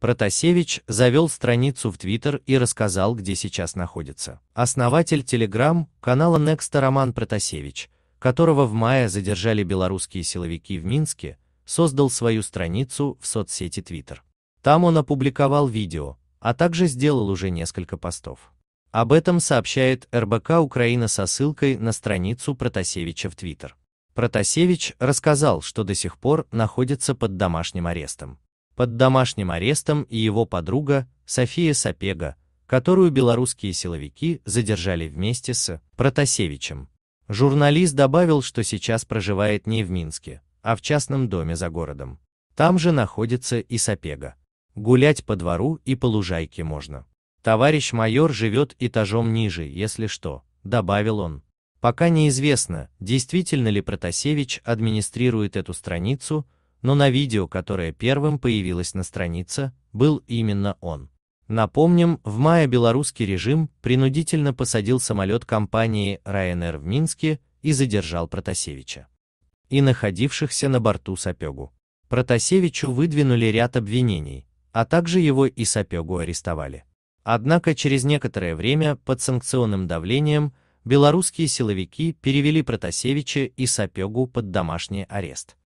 Протасевич завел страницу в Твиттер и рассказал, где сейчас находится. Основатель телеграм-канала Next Роман Протасевич, которого в мае задержали белорусские силовики в Минске, создал свою страницу в соцсети Твиттер. Там он опубликовал видео, а также сделал уже несколько постов. Об этом сообщает РБК Украина со ссылкой на страницу Протасевича в Твиттер. Протасевич рассказал, что до сих пор находится под домашним арестом под домашним арестом и его подруга София Сапега, которую белорусские силовики задержали вместе с Протасевичем. Журналист добавил, что сейчас проживает не в Минске, а в частном доме за городом. Там же находится и Сапега. Гулять по двору и по лужайке можно. Товарищ майор живет этажом ниже, если что, добавил он. Пока неизвестно, действительно ли Протасевич администрирует эту страницу, но на видео, которое первым появилось на странице, был именно он. Напомним, в мае белорусский режим принудительно посадил самолет компании Ryanair в Минске и задержал Протасевича и находившихся на борту Сапегу. Протасевичу выдвинули ряд обвинений, а также его и Сапегу арестовали. Однако через некоторое время под санкционным давлением белорусские силовики перевели Протасевича и Сапегу под домашний арест.